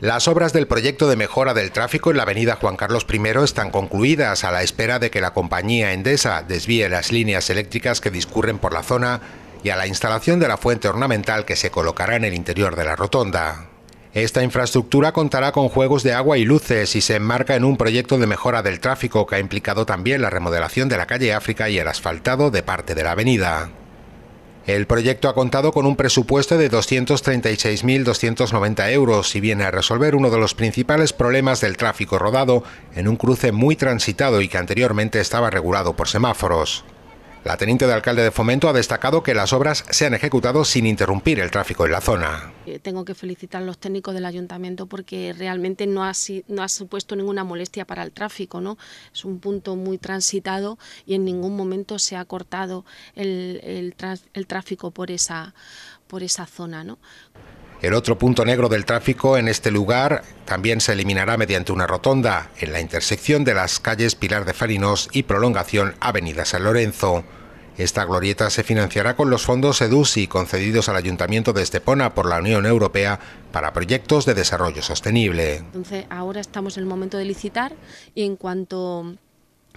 Las obras del proyecto de mejora del tráfico en la avenida Juan Carlos I están concluidas a la espera de que la compañía Endesa desvíe las líneas eléctricas que discurren por la zona y a la instalación de la fuente ornamental que se colocará en el interior de la rotonda. Esta infraestructura contará con juegos de agua y luces y se enmarca en un proyecto de mejora del tráfico que ha implicado también la remodelación de la calle África y el asfaltado de parte de la avenida. El proyecto ha contado con un presupuesto de 236.290 euros y viene a resolver uno de los principales problemas del tráfico rodado en un cruce muy transitado y que anteriormente estaba regulado por semáforos. La teniente de alcalde de Fomento ha destacado que las obras se han ejecutado sin interrumpir el tráfico en la zona. Eh, tengo que felicitar a los técnicos del ayuntamiento porque realmente no ha, supuesto ninguna molestia para el tráfico. ¿no? Es un punto muy transitado y en ningún momento se ha cortado el, tráfico por esa, por esa zona. ¿no? El otro punto negro del tráfico en este lugar también se eliminará mediante una rotonda en la intersección de las calles Pilar de farinos y Prolongación Avenida San Lorenzo. Esta glorieta se financiará con los fondos EDUSI concedidos al Ayuntamiento de Estepona por la Unión Europea para proyectos de desarrollo sostenible. Entonces, ahora estamos en el momento de licitar y en cuanto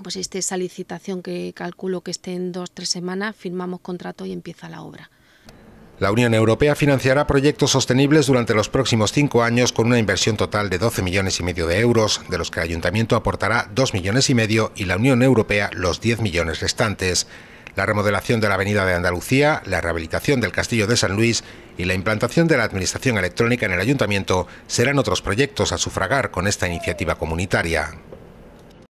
pues esté esa licitación que calculo que esté en dos o tres semanas, firmamos contrato y empieza la obra. La Unión Europea financiará proyectos sostenibles durante los próximos cinco años con una inversión total de 12 millones y medio de euros, de los que el Ayuntamiento aportará 2 millones y medio y la Unión Europea los 10 millones restantes. La remodelación de la Avenida de Andalucía, la rehabilitación del Castillo de San Luis y la implantación de la Administración Electrónica en el Ayuntamiento serán otros proyectos a sufragar con esta iniciativa comunitaria.